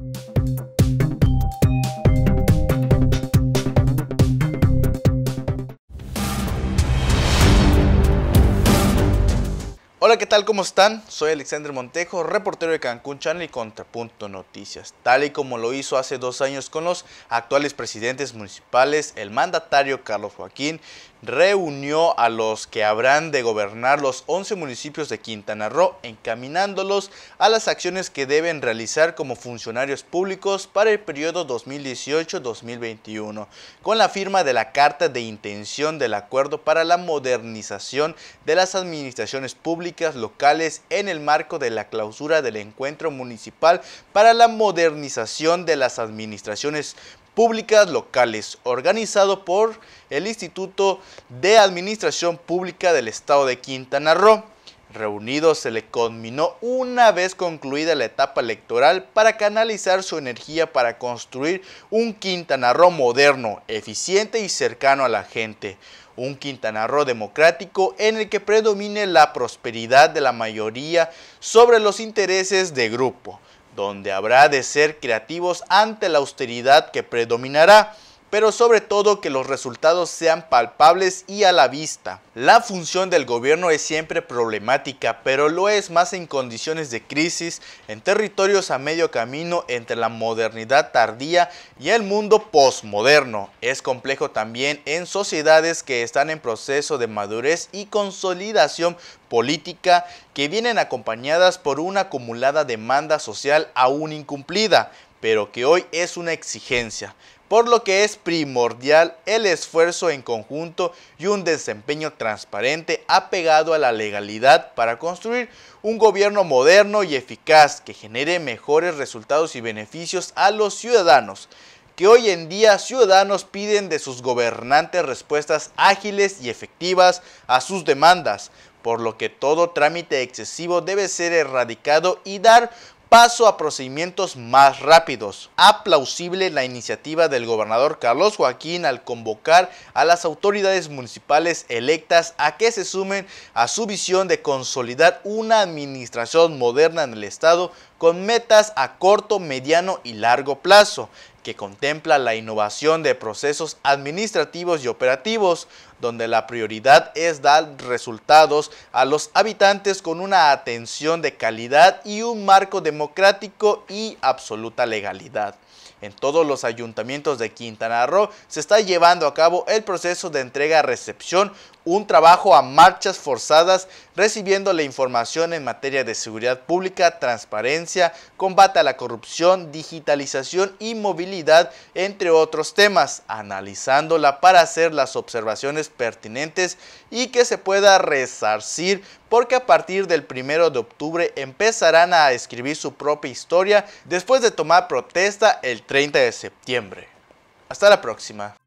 Bye. Hola, ¿qué tal? ¿Cómo están? Soy Alexander Montejo, reportero de Cancún Channel y Contrapunto Noticias. Tal y como lo hizo hace dos años con los actuales presidentes municipales, el mandatario Carlos Joaquín reunió a los que habrán de gobernar los 11 municipios de Quintana Roo, encaminándolos a las acciones que deben realizar como funcionarios públicos para el periodo 2018-2021, con la firma de la Carta de Intención del Acuerdo para la Modernización de las Administraciones Públicas locales en el marco de la clausura del encuentro municipal para la modernización de las administraciones públicas locales, organizado por el Instituto de Administración Pública del Estado de Quintana Roo reunidos se le conminó una vez concluida la etapa electoral para canalizar su energía para construir un Quintana Roo moderno, eficiente y cercano a la gente. Un Quintana Roo democrático en el que predomine la prosperidad de la mayoría sobre los intereses de grupo, donde habrá de ser creativos ante la austeridad que predominará pero sobre todo que los resultados sean palpables y a la vista. La función del gobierno es siempre problemática, pero lo es más en condiciones de crisis, en territorios a medio camino entre la modernidad tardía y el mundo postmoderno. Es complejo también en sociedades que están en proceso de madurez y consolidación política que vienen acompañadas por una acumulada demanda social aún incumplida, pero que hoy es una exigencia, por lo que es primordial el esfuerzo en conjunto y un desempeño transparente apegado a la legalidad para construir un gobierno moderno y eficaz que genere mejores resultados y beneficios a los ciudadanos, que hoy en día ciudadanos piden de sus gobernantes respuestas ágiles y efectivas a sus demandas, por lo que todo trámite excesivo debe ser erradicado y dar paso a procedimientos más rápidos. Aplausible la iniciativa del gobernador Carlos Joaquín al convocar a las autoridades municipales electas a que se sumen a su visión de consolidar una administración moderna en el Estado con metas a corto, mediano y largo plazo, que contempla la innovación de procesos administrativos y operativos, donde la prioridad es dar resultados a los habitantes con una atención de calidad y un marco democrático y absoluta legalidad. En todos los ayuntamientos de Quintana Roo se está llevando a cabo el proceso de entrega-recepción un trabajo a marchas forzadas, recibiendo la información en materia de seguridad pública, transparencia, combate a la corrupción, digitalización y movilidad, entre otros temas, analizándola para hacer las observaciones pertinentes y que se pueda resarcir porque a partir del 1 de octubre empezarán a escribir su propia historia después de tomar protesta el 30 de septiembre. Hasta la próxima.